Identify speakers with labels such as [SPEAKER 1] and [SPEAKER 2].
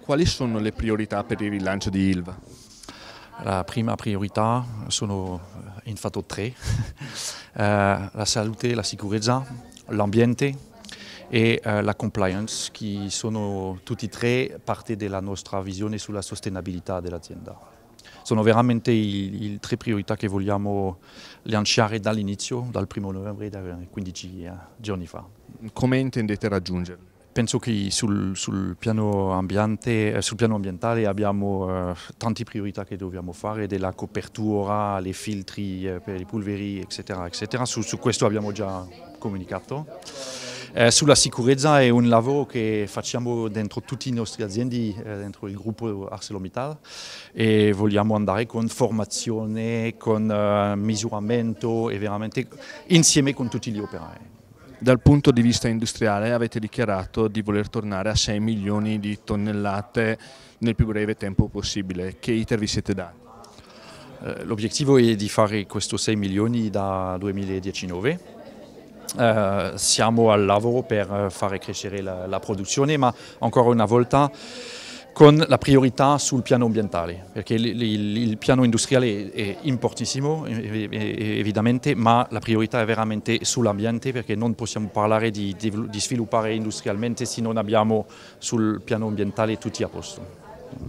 [SPEAKER 1] Quali sono le priorità per il rilancio di Ilva?
[SPEAKER 2] La prima priorità sono eh, in fatto tre, eh, la salute, la sicurezza, l'ambiente e eh, la compliance, che sono tutti e tre parte della nostra visione sulla sostenibilità dell'azienda sono veramente le tre priorità che vogliamo lanciare dall'inizio, dal primo novembre, da 15 eh, giorni fa. Come intendete raggiungerli? penso che sul, sul, piano ambiente, eh, sul, piano ambientale abbiamo eh, tante priorità che dobbiamo fare, della copertura, dei filtri eh, per i polveri, eccetera, eccetera. Su, su questo abbiamo già comunicato. Eh, sulla sicurezza è un lavoro che facciamo dentro tutte le nostre aziende, eh, dentro il gruppo ArcelorMittal e vogliamo andare con formazione, con eh, misuramento e veramente insieme con tutti gli operai. Dal punto di vista industriale avete dichiarato di voler
[SPEAKER 1] tornare a 6 milioni di tonnellate nel più breve tempo possibile. Che ITER vi siete
[SPEAKER 2] dati? Eh, l'obiettivo è di fare questo 6 milioni da 2019 eh, siamo al lavoro per eh, fare crescere la, la, produzione, ma ancora una volta con la priorità sul piano ambientale, perché il, il, il piano industriale è importantissimo, evidentemente, ma la priorità è veramente sull'ambiente, perché non possiamo parlare di, di sviluppare industrialmente se non abbiamo sul piano ambientale tutti a posto.